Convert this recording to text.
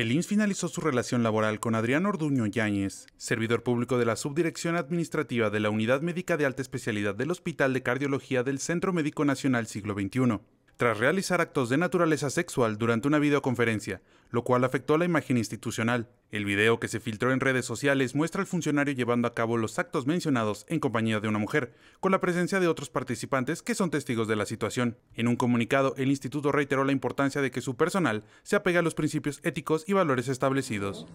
El INS finalizó su relación laboral con Adrián Orduño Yáñez, servidor público de la Subdirección Administrativa de la Unidad Médica de Alta Especialidad del Hospital de Cardiología del Centro Médico Nacional Siglo XXI tras realizar actos de naturaleza sexual durante una videoconferencia, lo cual afectó la imagen institucional. El video que se filtró en redes sociales muestra al funcionario llevando a cabo los actos mencionados en compañía de una mujer, con la presencia de otros participantes que son testigos de la situación. En un comunicado, el instituto reiteró la importancia de que su personal se apegue a los principios éticos y valores establecidos.